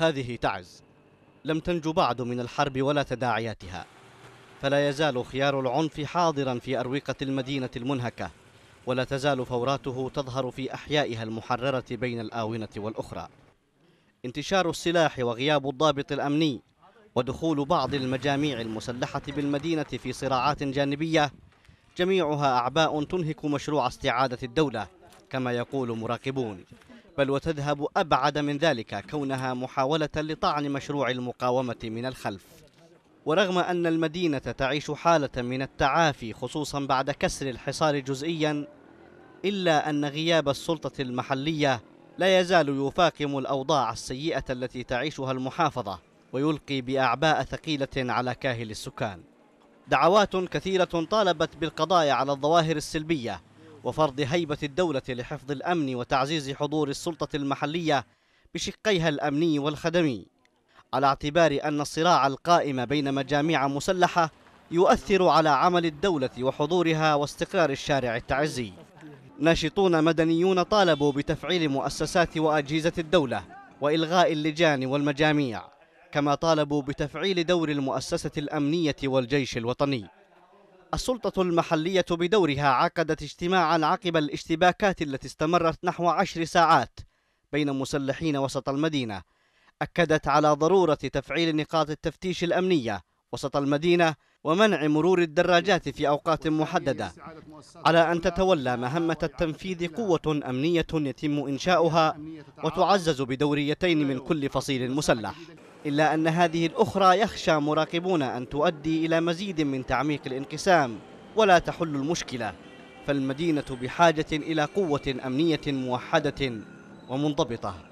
هذه تعز لم تنج بعد من الحرب ولا تداعياتها فلا يزال خيار العنف حاضرا في أروقة المدينة المنهكة ولا تزال فوراته تظهر في أحيائها المحررة بين الآونة والأخرى انتشار السلاح وغياب الضابط الأمني ودخول بعض المجاميع المسلحة بالمدينة في صراعات جانبية جميعها أعباء تنهك مشروع استعادة الدولة كما يقول مراقبون بل وتذهب أبعد من ذلك كونها محاولة لطعن مشروع المقاومة من الخلف ورغم أن المدينة تعيش حالة من التعافي خصوصا بعد كسر الحصار جزئيا إلا أن غياب السلطة المحلية لا يزال يفاقم الأوضاع السيئة التي تعيشها المحافظة ويلقي بأعباء ثقيلة على كاهل السكان دعوات كثيرة طالبت بالقضاء على الظواهر السلبية وفرض هيبة الدولة لحفظ الأمن وتعزيز حضور السلطة المحلية بشقيها الأمني والخدمي على اعتبار أن الصراع القائم بين مجاميع مسلحة يؤثر على عمل الدولة وحضورها واستقرار الشارع التعزي ناشطون مدنيون طالبوا بتفعيل مؤسسات وأجهزة الدولة وإلغاء اللجان والمجاميع كما طالبوا بتفعيل دور المؤسسة الأمنية والجيش الوطني السلطة المحلية بدورها عقدت اجتماعا عقب الاشتباكات التي استمرت نحو عشر ساعات بين مسلحين وسط المدينة أكدت على ضرورة تفعيل نقاط التفتيش الأمنية وسط المدينة ومنع مرور الدراجات في أوقات محددة على أن تتولى مهمة التنفيذ قوة أمنية يتم إنشاؤها وتعزز بدوريتين من كل فصيل مسلح إلا أن هذه الأخرى يخشى مراقبون أن تؤدي إلى مزيد من تعميق الانقسام ولا تحل المشكلة فالمدينة بحاجة إلى قوة أمنية موحدة ومنضبطة